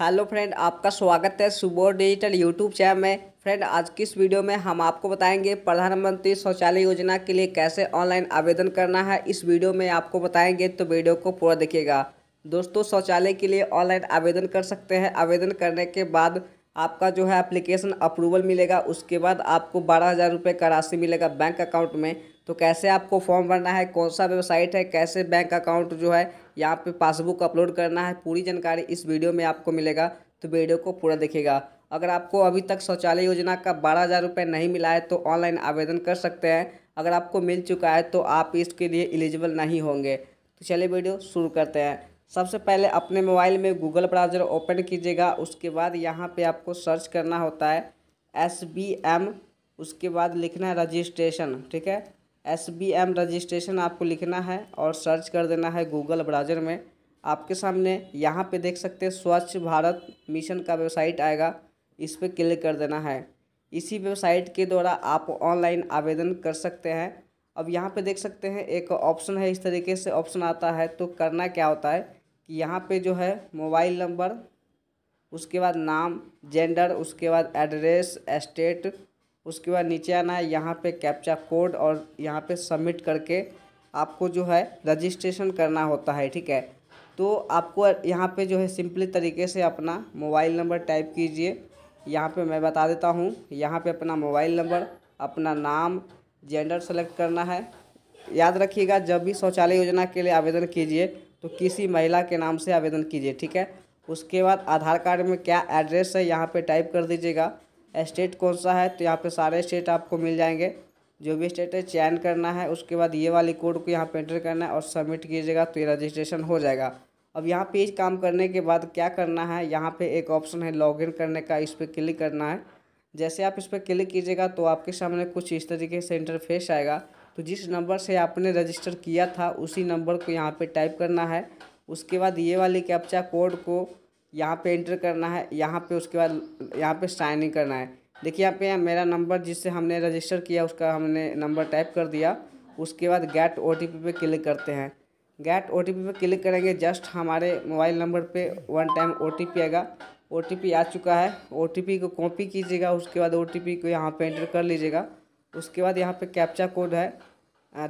hello friend आपका स्वागत है सुबोध डिजिटल यूट्यूब चैनल में फ्रेंड आज की इस वीडियो में हम आपको बताएंगे प्रधानमंत्री शौचालय योजना के लिए कैसे ऑनलाइन आवेदन करना है इस वीडियो में आपको बताएंगे तो वीडियो को पूरा देखिएगा दोस्तों शौचालय के लिए ऑनलाइन आवेदन कर सकते हैं आवेदन करने के बाद आपका जो है अप्लीकेशन अप्रूवल मिलेगा उसके बाद आपको बारह हज़ार रुपये का राशि मिलेगा बैंक अकाउंट में तो कैसे आपको फॉर्म भरना है कौन सा वेबसाइट है कैसे बैंक अकाउंट जो है यहाँ पे पासबुक अपलोड करना है पूरी जानकारी इस वीडियो में आपको मिलेगा तो वीडियो को पूरा देखिएगा अगर आपको अभी तक शौचालय योजना का बारह हज़ार रुपये नहीं मिला है तो ऑनलाइन आवेदन कर सकते हैं अगर आपको मिल चुका है तो आप इसके लिए एलिजिबल नहीं होंगे तो चलिए वीडियो शुरू करते हैं सबसे पहले अपने मोबाइल में गूगल ब्राउज़र ओपन कीजिएगा उसके बाद यहाँ पर आपको सर्च करना होता है एस बी एम उसके बाद लिखना है रजिस्ट्रेशन ठीक है एस बी एम रजिस्ट्रेशन आपको लिखना है और सर्च कर देना है गूगल ब्राउज़र में आपके सामने यहाँ पे देख सकते हैं स्वच्छ भारत मिशन का वेबसाइट आएगा इस पर क्लिक कर देना है इसी वेबसाइट के द्वारा आप ऑनलाइन आवेदन कर सकते हैं अब यहाँ पे देख सकते हैं एक ऑप्शन है इस तरीके से ऑप्शन आता है तो करना क्या होता है कि यहाँ पे जो है मोबाइल नंबर उसके बाद नाम जेंडर उसके बाद एड्रेस एस्टेट उसके बाद नीचे आना है यहाँ पे कैप्चा कोड और यहाँ पे सबमिट करके आपको जो है रजिस्ट्रेशन करना होता है ठीक है तो आपको यहाँ पे जो है सिंपली तरीके से अपना मोबाइल नंबर टाइप कीजिए यहाँ पे मैं बता देता हूँ यहाँ पे अपना मोबाइल नंबर अपना नाम जेंडर सेलेक्ट करना है याद रखिएगा जब भी शौचालय योजना के लिए आवेदन कीजिए तो किसी महिला के नाम से आवेदन कीजिए ठीक है उसके बाद आधार कार्ड में क्या एड्रेस है यहाँ पे टाइप कर दीजिएगा स्टेट कौन सा है तो यहाँ पे सारे स्टेट आपको मिल जाएंगे जो भी स्टेट है चैन करना है उसके बाद ये वाली कोड को यहाँ पे एंटर करना है और सबमिट कीजिएगा तो ये रजिस्ट्रेशन हो जाएगा अब यहाँ पे इस काम करने के बाद क्या करना है यहाँ पे एक ऑप्शन है लॉगिन करने का इस पर क्लिक करना है जैसे आप इस पर क्लिक कीजिएगा तो आपके सामने कुछ इस तरीके से इंटरफेस आएगा तो जिस नंबर से आपने रजिस्टर किया था उसी नंबर को यहाँ पर टाइप करना है उसके बाद ये वाली कैप्चा कोड को यहाँ पे इंटर करना है यहाँ पे उसके बाद यहाँ पे साइन इन करना है देखिए यहाँ पे मेरा नंबर जिससे हमने रजिस्टर किया उसका हमने नंबर टाइप कर दिया उसके बाद गेट ओ टी पे क्लिक करते हैं गेट ओ टी पे क्लिक करेंगे जस्ट हमारे मोबाइल नंबर पे one time O T P आएगा ओ टी पी आ चुका है ओ टी पी को कॉपी कीजिएगा उसके बाद ओ टी पी को यहाँ पर एंटर कर लीजिएगा उसके बाद यहाँ पर कैप्चा कोड है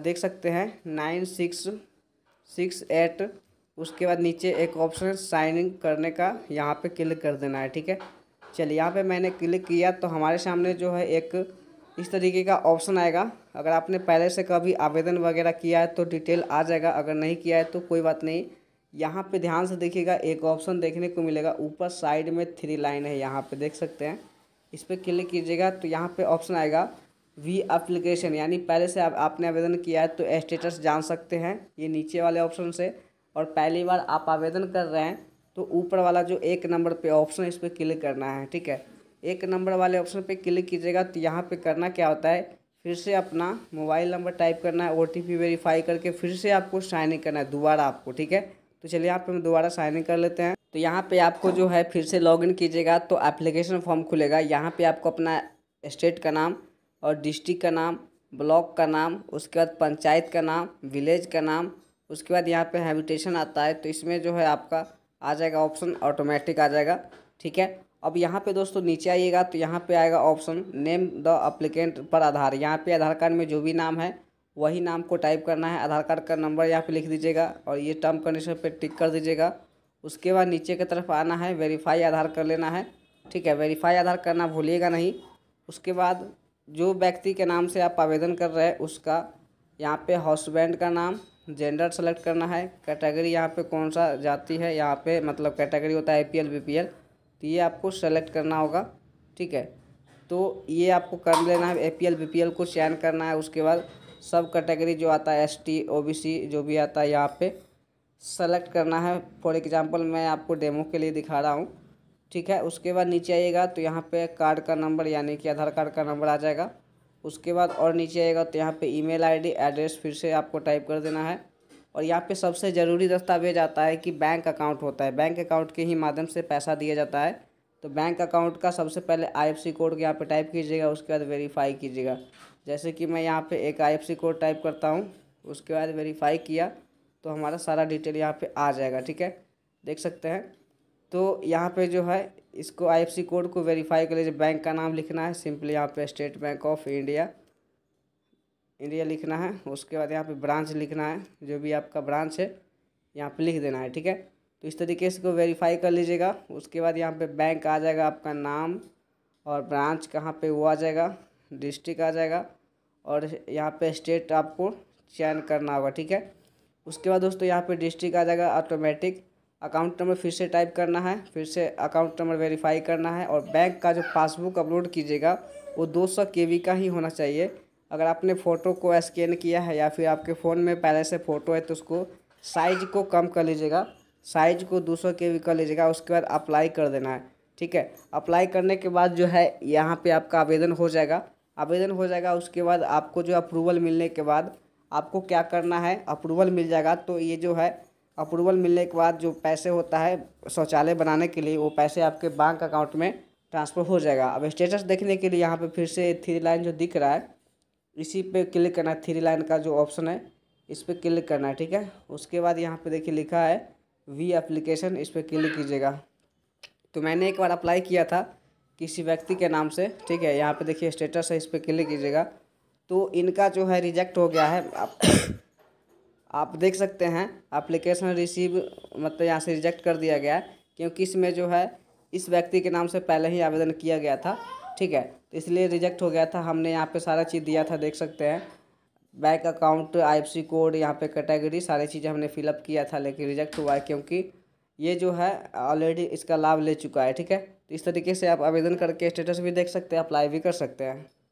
देख सकते हैं नाइन सिक्स सिक्स एट उसके बाद नीचे एक ऑप्शन साइन इन करने का यहाँ पे क्लिक कर देना है ठीक है चलिए यहाँ पे मैंने क्लिक किया तो हमारे सामने जो है एक इस तरीके का ऑप्शन आएगा अगर आपने पहले से कभी आवेदन वगैरह किया है तो डिटेल आ जाएगा अगर नहीं किया है तो कोई बात नहीं यहाँ पे ध्यान से देखिएगा एक ऑप्शन देखने को मिलेगा ऊपर साइड में थ्री लाइन है यहाँ पे देख सकते हैं इस पर क्लिक कीजिएगा तो यहाँ पे ऑप्शन आएगा वी अप्लीकेशन यानी पहले से आप, आपने आवेदन किया है तो स्टेटस जान सकते हैं ये नीचे वाले ऑप्शन से और पहली बार आप आवेदन कर रहे हैं तो ऊपर वाला जो एक नंबर पे ऑप्शन है इस पर क्लिक करना है ठीक है एक नंबर वाले ऑप्शन पे क्लिक कीजिएगा तो यहाँ पे करना क्या होता है फिर से अपना मोबाइल नंबर टाइप करना है ओ वेरीफाई करके फिर से आपको साइन इन करना है दोबारा आपको ठीक है तो चलिए यहाँ पे हम दोबारा साइन इन कर लेते हैं तो यहाँ पे आपको जो है फिर से लॉगिन कीजिएगा तो एप्लीकेशन फॉर्म खुलेगा यहाँ पे आपको अपना स्टेट का नाम और डिस्ट्रिक्ट का नाम ब्लॉक का नाम उसके बाद पंचायत का नाम विलेज का नाम उसके बाद यहाँ पे हैबिटेशन आता है तो इसमें जो है आपका आ जाएगा ऑप्शन ऑटोमेटिक आ जाएगा ठीक है अब यहाँ पे दोस्तों नीचे आइएगा तो यहाँ पे आएगा ऑप्शन नेम द अप्लीकेंट पर आधार यहाँ पे आधार कार्ड में जो भी नाम है वही नाम को टाइप करना है आधार कार्ड का नंबर यहाँ पे लिख दीजिएगा और ये टर्म कंडीशन पे टिक कर दीजिएगा उसके बाद नीचे की तरफ आना है वेरीफाई आधार कर लेना है ठीक है वेरीफाई आधार करना भूलिएगा नहीं उसके बाद जो व्यक्ति के नाम से आप आवेदन कर रहे हैं उसका यहाँ पे हाउसबैंड का नाम जेंडर सेलेक्ट करना है कैटेगरी यहाँ पे कौन सा जाती है यहाँ पे मतलब कैटेगरी होता है I P L P L तो ये आपको सेलेक्ट करना होगा ठीक है तो ये आपको कर लेना है A P L P L को चयन करना है उसके बाद सब कैटेगरी जो आता है S T O B C जो भी आता है यहाँ पे सेलेक्ट करना है फॉर एग्ज़ाम्पल मैं आपको डेमो के लिए दिखा रहा हूँ ठीक है उसके बाद नीचे आइएगा तो यहाँ पे कार्ड का नंबर यानी कि आधार कार्ड का नंबर आ जाएगा उसके बाद और नीचे आएगा तो यहाँ पे ईमेल आईडी एड्रेस फिर से आपको टाइप कर देना है और यहाँ पे सबसे ज़रूरी दस्तावेज आता है कि बैंक अकाउंट होता है बैंक अकाउंट के ही माध्यम से पैसा दिया जाता है तो बैंक अकाउंट का सबसे पहले आई कोड यहाँ पर टाइप कीजिएगा उसके बाद वेरीफाई कीजिएगा जैसे कि मैं यहाँ पर एक आई कोड टाइप करता हूँ उसके बाद वेरीफाई किया तो हमारा सारा डिटेल यहाँ पर आ जाएगा ठीक है देख सकते हैं तो यहाँ पे जो है इसको आईएफएससी कोड को वेरीफाई कर लीजिए बैंक का नाम लिखना है सिंपली यहाँ पे State Bank of India India लिखना है उसके बाद यहाँ पे ब्रांच लिखना है जो भी आपका ब्रांच है यहाँ पे लिख देना है ठीक है तो इस तरीके से इसको वेरीफाई कर लीजिएगा उसके बाद यहाँ पर बैंक आ जाएगा आपका नाम और ब्रांच कहाँ पर वो आ जाएगा डिस्ट्रिक्ट आ जाएगा और यहाँ पर स्टेट आपको चयन करना होगा ठीक है उसके बाद दोस्तों यहाँ पे डिस्ट्रिक्ट आ जाएगा ऑटोमेटिक अकाउंट नंबर फिर से टाइप करना है फिर से अकाउंट नंबर वेरीफाई करना है और बैंक का जो पासबुक अपलोड कीजिएगा वो दो सौ का ही होना चाहिए अगर आपने फ़ोटो को स्कैन किया है या फिर आपके फ़ोन में पहले से फ़ोटो है तो उसको साइज को कम कर लीजिएगा साइज को दो सौ कर लीजिएगा उसके बाद अप्लाई कर देना है ठीक है अप्लाई करने के बाद जो है यहाँ पे आपका आवेदन हो जाएगा आवेदन हो जाएगा उसके बाद आपको जो अप्रूवल मिलने के बाद आपको क्या करना है अप्रूवल मिल जाएगा तो ये जो है अप्रूवल मिलने के बाद जो पैसे होता है शौचालय बनाने के लिए वो पैसे आपके बैंक अकाउंट में ट्रांसफ़र हो जाएगा अब स्टेटस देखने के लिए यहाँ पे फिर से थ्री लाइन जो दिख रहा है इसी पे क्लिक करना है थ्री लाइन का जो ऑप्शन है इस पर क्लिक करना है ठीक है उसके बाद यहाँ पे देखिए लिखा है वी एप्लीकेशन इस पर क्लिक कीजिएगा तो मैंने एक बार अप्लाई किया था किसी व्यक्ति के नाम से ठीक है यहाँ पर देखिए स्टेटस है इस पर क्लिक कीजिएगा तो इनका जो है रिजेक्ट हो गया है आप देख सकते हैं अप्लीकेशन रिसीव मतलब यहाँ से रिजेक्ट कर दिया गया है क्योंकि इसमें जो है इस व्यक्ति के नाम से पहले ही आवेदन किया गया था ठीक है तो इसलिए रिजेक्ट हो गया था हमने यहाँ पे सारा चीज़ दिया था देख सकते हैं बैंक अकाउंट आईएफसी कोड यहाँ पे कैटेगरी सारी चीज़ें हमने फिलअप किया था लेकिन रिजेक्ट हुआ है क्योंकि ये जो है ऑलरेडी इसका लाभ ले चुका है ठीक है तो इस तरीके से आप आवेदन करके स्टेटस भी देख सकते हैं अप्लाई भी कर सकते हैं